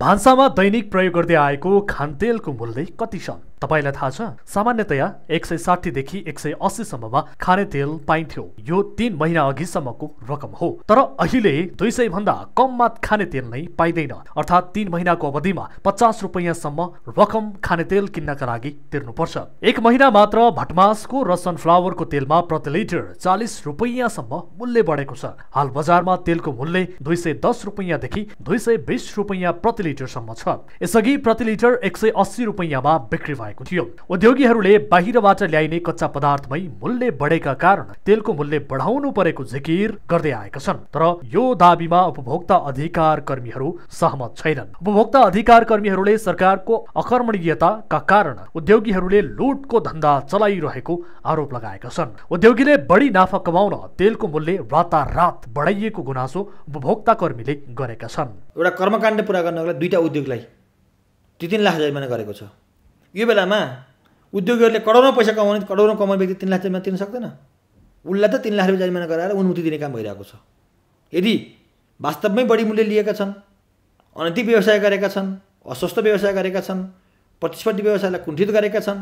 भान्सामा दैनिक प्रयोग गर्दै आएको खानतेलको मूल्य कति छ तपाईँलाई थाहा छ सामान्यतया एक सय साठीदेखि एक सय अस्सीसम्ममा खाने तेल पाइन्थ्यो यो तिन महिना अघिसम्मको रकम हो तर अहिले दुई सय भन्दा कम मात खाने तेल नै पाइँदैन अर्थात् तिन महिनाको अवधिमा पचास रुपियाँसम्म रकम खाने तेल किन्नका लागि तिर्नुपर्छ एक महिना मात्र भटमासको र सनफ्लावरको तेलमा प्रति लिटर चालिस रुपियाँसम्म मूल्य बढेको छ हाल बजारमा तेलको मूल्य दुई सय दस रुपियाँदेखि दुई सय बिस रुपियाँ प्रति लिटरसम्म छ यसअघि प्रति लिटर एक सय अस्सी रुपियाँमा बिक्री भएको थियो उद्योगीहरूले बाहिरबाट ल्याइने कच्चा पदार्थमै मूल्य बढेका कारण तेलको मूल्य बढाउनु परेको जिकिर गर्दै आएका छन् तर यो दावीमा उपभोक्ता अधिकार कर्मीहरू सहमत छैनन् उपभोक्ता अधिकार कर्मीहरूले सरकारको अकर्मणीयताका कारण उद्योगीहरूले लुटको धन्दा चलाइरहेको आरोप लगाएका छन् उद्योगीले बढी नाफा कमाउन तेलको मूल्य रातारात बढाइएको गुनासो उपभोक्ता कर्मीले गरेका छन् एउटा कर्मकाण्ड पुरा गर्नको लागि दुईवटा उद्योगलाई तिन लाख जरिमाना गरेको छ यो बेलामा उद्योगीहरूले करोडौँ पैसा कमाउने करोडौँ कमाउने व्यक्ति तिन लाख जरिमाना तिर्न सक्दैन उसलाई त तिन लाख रुपियाँ जरिमाना गराएर उन्मुक्ति दिने काम भइरहेको छ यदि वास्तवमै बढी मूल्य लिएका छन् अनैतिक व्यवसाय गरेका छन् अस्वस्थ व्यवसाय गरेका छन् प्रतिस्पर्धी व्यवसायलाई कुण्ठित गरेका छन्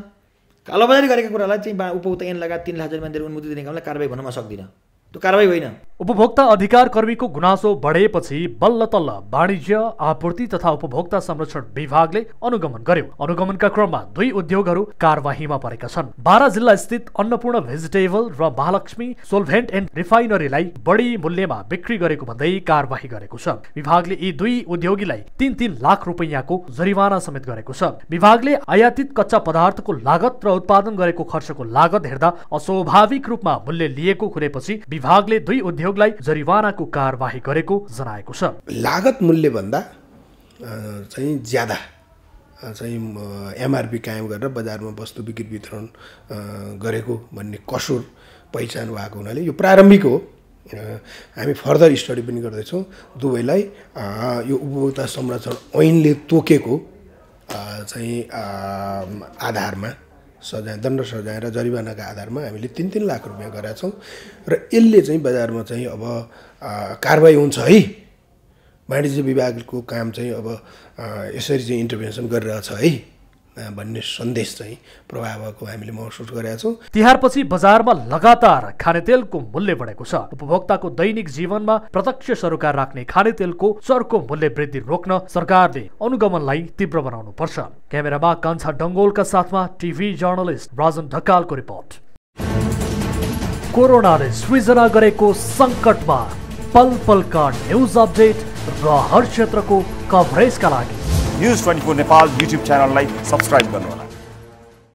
कालोबजारी गरेका कुरालाई चाहिँ उपभोक्ता एन लगायत तिन लाख जरिमाना दिएर उन्मुक्ति दिने कामलाई कारवाही भन्न म सक्दिनँ त्यो कारवाही होइन उपभोक्ता अधिकार कर्मीको गुनासो बढेपछि बल्ल तल्ल वाणिज्य आपूर्ति तथा उपभोक्ता संरक्षण विभागले अनुगमन गर्यो अनुगमनका क्रममा दुई उद्योगहरू कारवाहीमा परेका छन् बाह्र जिल्ला स्थित अन्नपूर्ण भेजिटेबल र महालक्ष्मी सोल्भेन्ट एन्ड रिफाइनरीलाई बढी मूल्यमा बिक्री गरेको भन्दै कारवाही गरेको छ विभागले यी दुई उद्योगीलाई तिन तिन लाख रुपियाँको जरिवाना समेत गरेको छ विभागले आयातित कच्चा पदार्थको लागत र उत्पादन गरेको खर्चको लागत हेर्दा अस्वाभाविक रूपमा मूल्य लिएको खुलेपछि विभागले दुई उद्योग आयोगलाई जरिवानाको कारवाही गरेको जनाएको छ लागत मूल्य भन्दा चाहिँ ज्यादा चाहिँ एमआरपी कायम गरेर बजारमा वस्तु बिक्री वितरण गरेको भन्ने कसुर पहिचान भएको हुनाले यो प्रारम्भिक हो हामी फर्दर स्टडी पनि गर्दैछौँ दुवैलाई यो उपभोक्ता संरक्षण ऐनले तोकेको चाहिँ आधारमा सजाय दण्ड सजाय र जरिवानाका आधारमा हामीले तिन तिन लाख रुपियाँ गरेका छौँ र यसले चाहिँ बजारमा चाहिँ अब कारवाही हुन्छ है वाणिज्य विभागको काम चाहिँ अब यसरी चाहिँ इन्टरभेन्सन गरिरहेछ है भन्ने सन्देश चाहिँ प्रभावको हामीले महसुस गरेका छौँ तिहारपछि बजारमा लगातार खानेतेलको मूल्य बढेको छ उपभोक्ताको दैनिक जीवनमा प्रत्यक्ष सरोकार राख्ने खानेतेलको चर्को मूल्य वृद्धि रोक्न सरकारले अनुगमनलाई तीव्र बनाउनु पर्छ क्यामेरामा कान्छा डङ्गोलका साथमा टिभी जर्नलिस्ट राजन ढकालको रिपोर्ट कोरोनाले सृजना गरेको सङ्कटमा पल पलका न्युज अपडेट र हर क्षेत्रको कभरेजका लागि News twenty four Nepal YouTube च्यानललाई सब्सक्राइब गर्नुहोला